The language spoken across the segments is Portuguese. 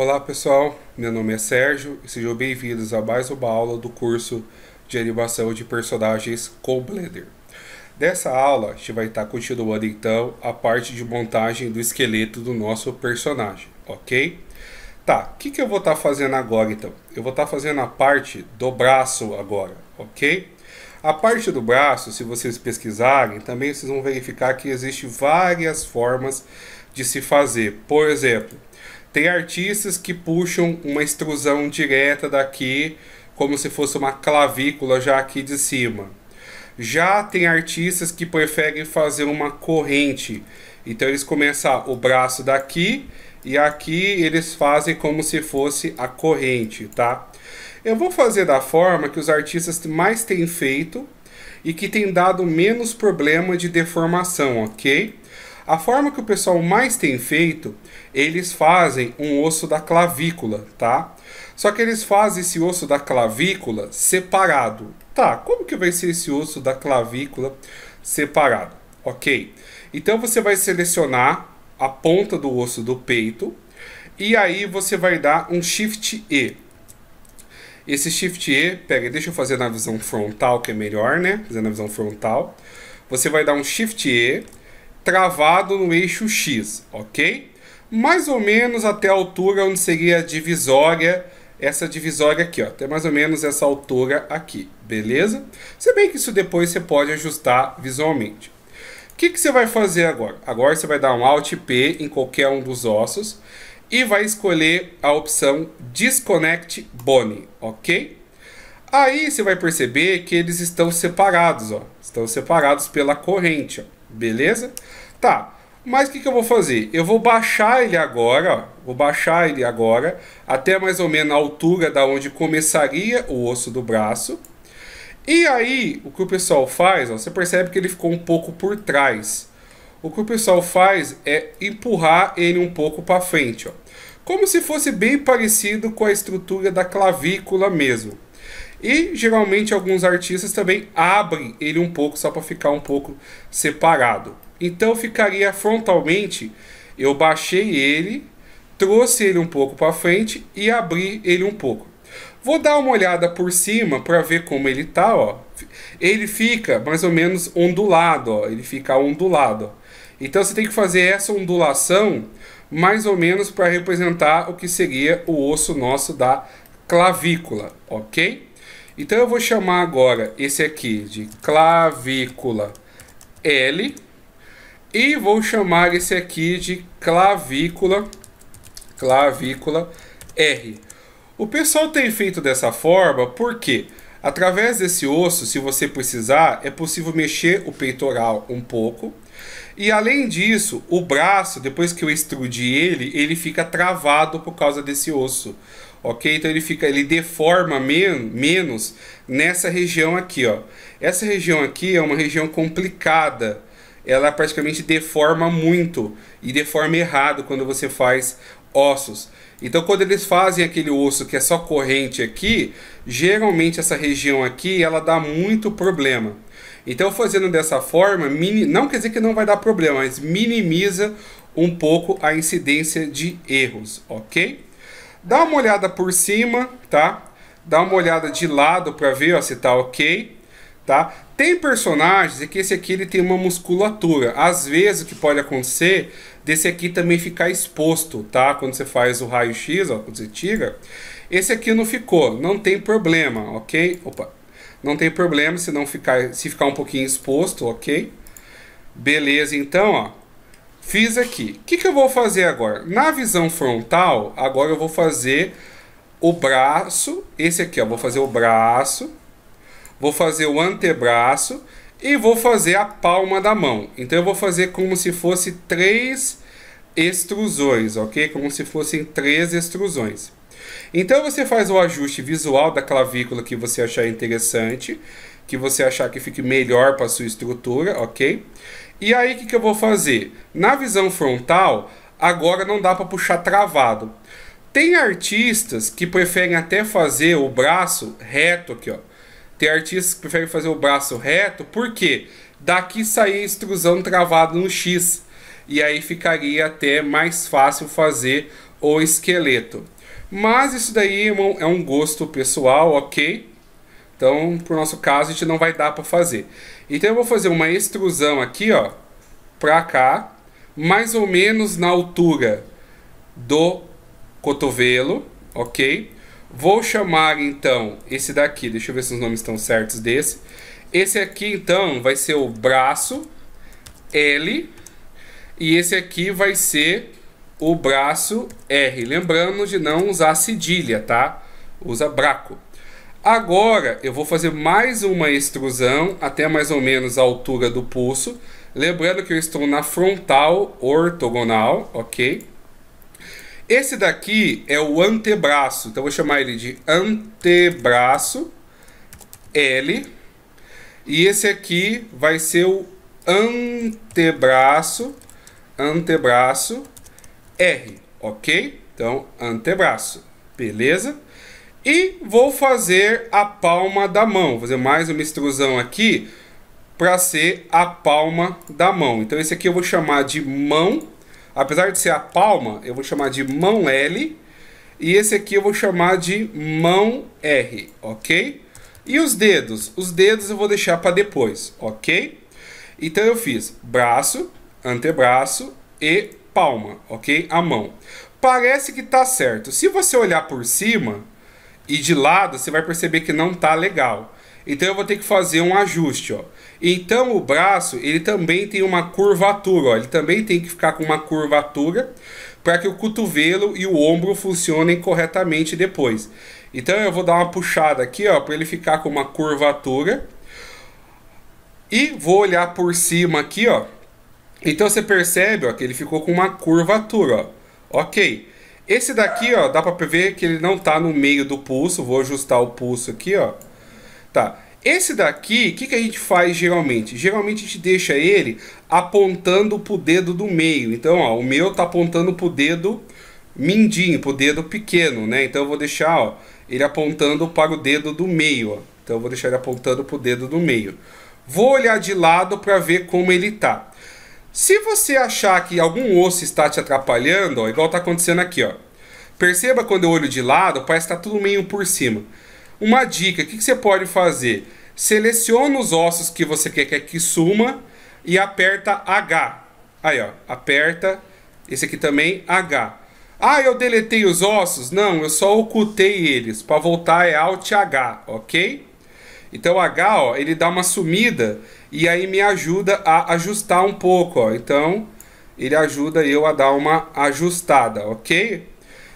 Olá pessoal, meu nome é Sérgio e sejam bem-vindos a mais uma aula do curso de animação de personagens com Blender. Nessa aula, a gente vai estar continuando então a parte de montagem do esqueleto do nosso personagem, ok? Tá, o que, que eu vou estar fazendo agora então? Eu vou estar fazendo a parte do braço agora, ok? A parte do braço, se vocês pesquisarem, também vocês vão verificar que existe várias formas de se fazer. Por exemplo, tem artistas que puxam uma extrusão direta daqui, como se fosse uma clavícula já aqui de cima. Já tem artistas que preferem fazer uma corrente. Então eles começam ah, o braço daqui e aqui eles fazem como se fosse a corrente, tá? Eu vou fazer da forma que os artistas mais têm feito e que tem dado menos problema de deformação, ok? A forma que o pessoal mais tem feito, eles fazem um osso da clavícula, tá? Só que eles fazem esse osso da clavícula separado. Tá, como que vai ser esse osso da clavícula separado? Ok. Então você vai selecionar a ponta do osso do peito e aí você vai dar um Shift E. Esse Shift E, pega, deixa eu fazer na visão frontal que é melhor, né? Fazer na visão frontal. Você vai dar um Shift E travado no eixo X, ok? Mais ou menos até a altura onde seria a divisória, essa divisória aqui, ó, até mais ou menos essa altura aqui, beleza? Se bem que isso depois você pode ajustar visualmente. O que, que você vai fazer agora? Agora você vai dar um Alt P em qualquer um dos ossos e vai escolher a opção Disconnect Bone, ok? Aí você vai perceber que eles estão separados, ó. Estão separados pela corrente, ó. Beleza? Tá, mas o que, que eu vou fazer? Eu vou baixar ele agora, ó, vou baixar ele agora, até mais ou menos a altura da onde começaria o osso do braço. E aí, o que o pessoal faz, ó, você percebe que ele ficou um pouco por trás. O que o pessoal faz é empurrar ele um pouco para frente, ó, como se fosse bem parecido com a estrutura da clavícula mesmo. E geralmente alguns artistas também abrem ele um pouco só para ficar um pouco separado. Então ficaria frontalmente, eu baixei ele, trouxe ele um pouco para frente e abri ele um pouco. Vou dar uma olhada por cima para ver como ele tá, ó. Ele fica mais ou menos ondulado, ó. Ele fica ondulado. Então você tem que fazer essa ondulação mais ou menos para representar o que seria o osso nosso da clavícula, ok? Então eu vou chamar agora esse aqui de clavícula L e vou chamar esse aqui de clavícula, clavícula R. O pessoal tem feito dessa forma porque através desse osso, se você precisar, é possível mexer o peitoral um pouco. E além disso, o braço, depois que eu extrudi ele, ele fica travado por causa desse osso. OK? Então ele fica, ele deforma men menos nessa região aqui, ó. Essa região aqui é uma região complicada ela praticamente deforma muito e deforma errado quando você faz ossos. Então, quando eles fazem aquele osso que é só corrente aqui, geralmente essa região aqui ela dá muito problema. Então, fazendo dessa forma, mini, não quer dizer que não vai dar problema, mas minimiza um pouco a incidência de erros, ok? Dá uma olhada por cima, tá? Dá uma olhada de lado para ver ó, se tá ok, tá? Tem personagens que esse aqui ele tem uma musculatura. Às vezes o que pode acontecer desse aqui também ficar exposto, tá? Quando você faz o raio-x, ó, quando você tira. Esse aqui não ficou, não tem problema, ok? Opa, não tem problema se não ficar, se ficar um pouquinho exposto, ok? Beleza, então, ó. Fiz aqui. O que, que eu vou fazer agora? Na visão frontal, agora eu vou fazer o braço. Esse aqui, ó, vou fazer o braço vou fazer o antebraço e vou fazer a palma da mão. Então eu vou fazer como se fosse três extrusões, ok? Como se fossem três extrusões. Então você faz o ajuste visual da clavícula que você achar interessante, que você achar que fique melhor para sua estrutura, ok? E aí o que, que eu vou fazer? Na visão frontal, agora não dá para puxar travado. Tem artistas que preferem até fazer o braço reto aqui, ó. Tem artistas que preferem fazer o braço reto, por quê? daqui sair a extrusão travada no X. E aí ficaria até mais fácil fazer o esqueleto. Mas isso daí é um gosto pessoal, ok? Então, pro nosso caso, a gente não vai dar para fazer. Então eu vou fazer uma extrusão aqui, ó, para cá, mais ou menos na altura do cotovelo, ok? Vou chamar então esse daqui, deixa eu ver se os nomes estão certos desse. Esse aqui então vai ser o braço L e esse aqui vai ser o braço R. Lembrando de não usar cedilha, tá? Usa braco. Agora eu vou fazer mais uma extrusão até mais ou menos a altura do pulso. Lembrando que eu estou na frontal ortogonal, ok? Esse daqui é o antebraço, então vou chamar ele de antebraço L. E esse aqui vai ser o antebraço, antebraço R, ok? Então, antebraço, beleza? E vou fazer a palma da mão, vou fazer mais uma extrusão aqui para ser a palma da mão. Então, esse aqui eu vou chamar de mão Apesar de ser a palma, eu vou chamar de mão L. E esse aqui eu vou chamar de mão R, ok? E os dedos? Os dedos eu vou deixar para depois, ok? Então eu fiz braço, antebraço e palma, ok? A mão. Parece que tá certo. Se você olhar por cima e de lado, você vai perceber que não tá legal. Então eu vou ter que fazer um ajuste, ó. Então o braço, ele também tem uma curvatura, ó. Ele também tem que ficar com uma curvatura para que o cotovelo e o ombro funcionem corretamente depois. Então eu vou dar uma puxada aqui, ó, para ele ficar com uma curvatura. E vou olhar por cima aqui, ó. Então você percebe, ó, que ele ficou com uma curvatura, ó. OK. Esse daqui, ó, dá para ver que ele não está no meio do pulso. Vou ajustar o pulso aqui, ó. Tá. Esse daqui, o que, que a gente faz geralmente? Geralmente a gente deixa ele apontando para o dedo do meio. Então, ó, o meu tá apontando para o dedo mindinho, pro o dedo pequeno, né? Então eu vou deixar ó, ele apontando para o dedo do meio. Ó. Então eu vou deixar ele apontando para o dedo do meio. Vou olhar de lado para ver como ele tá. Se você achar que algum osso está te atrapalhando, ó, igual está acontecendo aqui, ó. Perceba quando eu olho de lado, parece que tá tudo meio por cima. Uma dica: o que, que você pode fazer? Seleciona os ossos que você quer, quer que suma e aperta H. Aí, ó, aperta. Esse aqui também, H. Ah, eu deletei os ossos? Não, eu só ocultei eles. Para voltar é Alt H, ok? Então H, ó, ele dá uma sumida e aí me ajuda a ajustar um pouco, ó. Então ele ajuda eu a dar uma ajustada, ok?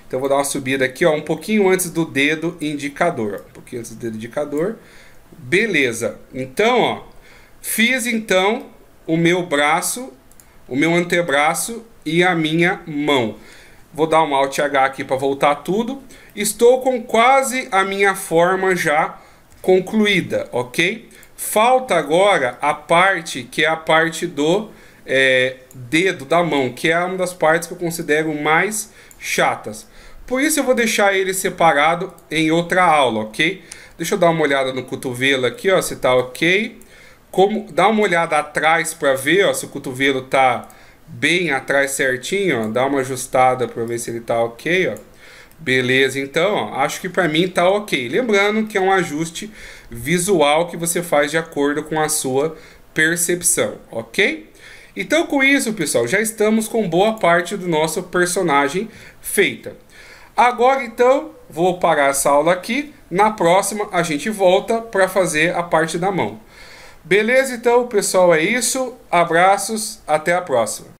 Então vou dar uma subida aqui, ó, um pouquinho antes do dedo indicador. 500 do dedicador. Beleza. Então, ó, fiz então o meu braço, o meu antebraço e a minha mão. Vou dar um Alt H aqui para voltar tudo. Estou com quase a minha forma já concluída, ok? Falta agora a parte que é a parte do é, dedo da mão, que é uma das partes que eu considero mais chatas. Por isso eu vou deixar ele separado em outra aula, ok? Deixa eu dar uma olhada no cotovelo aqui, ó, se tá ok. Como, dá uma olhada atrás para ver, ó, se o cotovelo tá bem atrás certinho, ó. Dá uma ajustada para ver se ele tá ok, ó. Beleza, então, ó, acho que para mim tá ok. Lembrando que é um ajuste visual que você faz de acordo com a sua percepção, ok? Então, com isso, pessoal, já estamos com boa parte do nosso personagem feita. Agora então, vou parar essa aula aqui. Na próxima a gente volta para fazer a parte da mão. Beleza então, pessoal, é isso. Abraços, até a próxima.